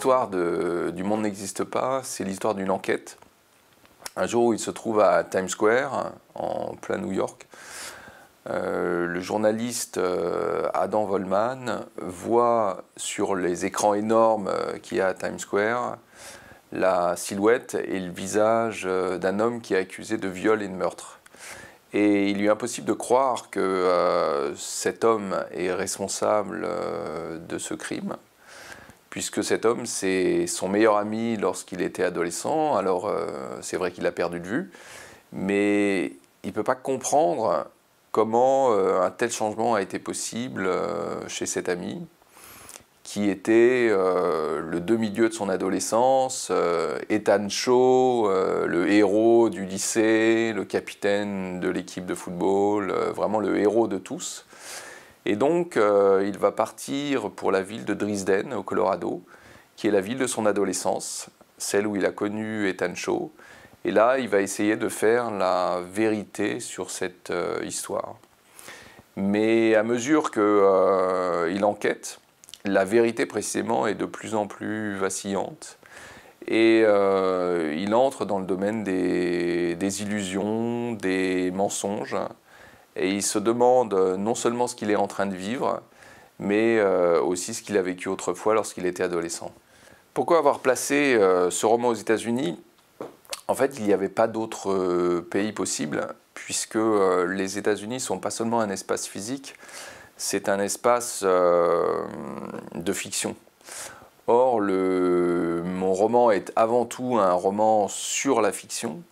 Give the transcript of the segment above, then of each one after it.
l'histoire du monde n'existe pas, c'est l'histoire d'une enquête. Un jour où il se trouve à Times Square, en plein New York, euh, le journaliste euh, Adam Volman voit sur les écrans énormes euh, qu'il y a à Times Square la silhouette et le visage d'un homme qui est accusé de viol et de meurtre. Et il lui est impossible de croire que cet homme est responsable de ce crime puisque cet homme, c'est son meilleur ami lorsqu'il était adolescent. Alors, euh, c'est vrai qu'il a perdu de vue, mais il ne peut pas comprendre comment euh, un tel changement a été possible euh, chez cet ami, qui était le demi-dieu de son adolescence, Ethan Shaw, le héros du lycée, le capitaine de l'équipe de football, vraiment le héros de tous. Et donc, euh, il va partir pour la ville de Dresden, au Colorado, qui est la ville de son adolescence, celle où il a connu Ethan Shaw. Et là, il va essayer de faire la vérité sur cette euh, histoire. Mais à mesure qu'il euh, enquête, la vérité précisément est de plus en plus vacillante. Et il entre dans le domaine des illusions, des mensonges et il se demande euh, non seulement ce qu'il est en train de vivre, mais euh, aussi ce qu'il a vécu autrefois lorsqu'il était adolescent. Pourquoi avoir placé euh, ce roman aux États-Unis En fait, il n'y avait pas d'autre pays possible, puisque les États-Unis ne sont pas seulement un espace physique, c'est un espace de fiction. Or, mon roman est avant tout un roman sur la fiction,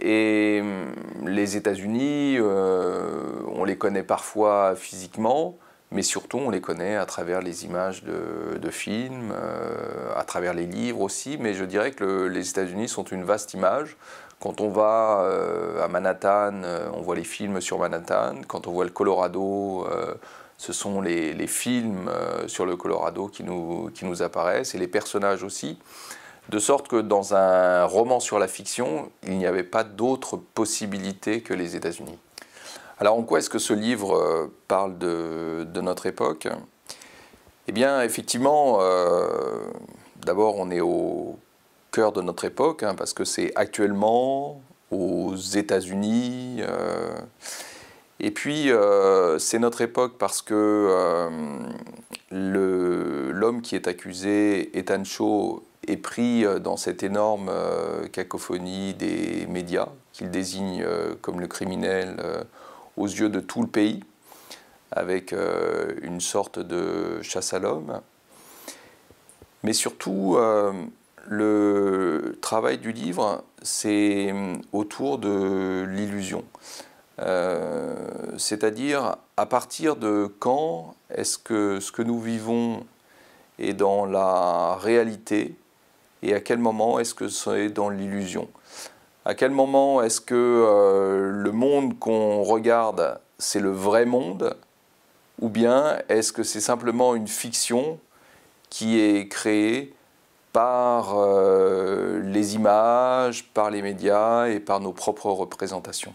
et hum, les États-Unis, euh, on les connaît parfois physiquement, mais surtout on les connaît à travers les images de, films, euh, à travers les livres aussi. Mais je dirais que les États-Unis sont une vaste image. Quand on va euh, à Manhattan, on voit les films sur Manhattan. Quand on voit le Colorado, ce sont les, les films sur le Colorado qui nous, qui nous apparaissent et les personnages aussi. De sorte que dans un roman sur la fiction, il n'y avait pas d'autre possibilité que les États-Unis. Alors en quoi est-ce que ce livre euh, parle de, notre époque Eh bien effectivement, euh, d'abord on est au cœur de notre époque, hein, parce que c'est actuellement aux États-Unis. Euh, et puis, c'est notre époque parce que l'homme qui est accusé, Ethan Shaw, est pris euh, dans cette énorme euh, cacophonie des médias qu'il désigne euh, comme le criminel aux yeux de tout le pays, avec une sorte de chasse à l'homme. Mais surtout, le travail du livre, c'est autour de l'illusion. c'est-à-dire à partir de quand est-ce que ce que nous vivons est dans la réalité et à quel moment est-ce que c'est dans l'illusion À quel moment est-ce que euh, le monde qu'on regarde, c'est le vrai monde Ou bien est-ce que c'est simplement une fiction qui est créée par euh, les images, par les médias et par nos propres représentations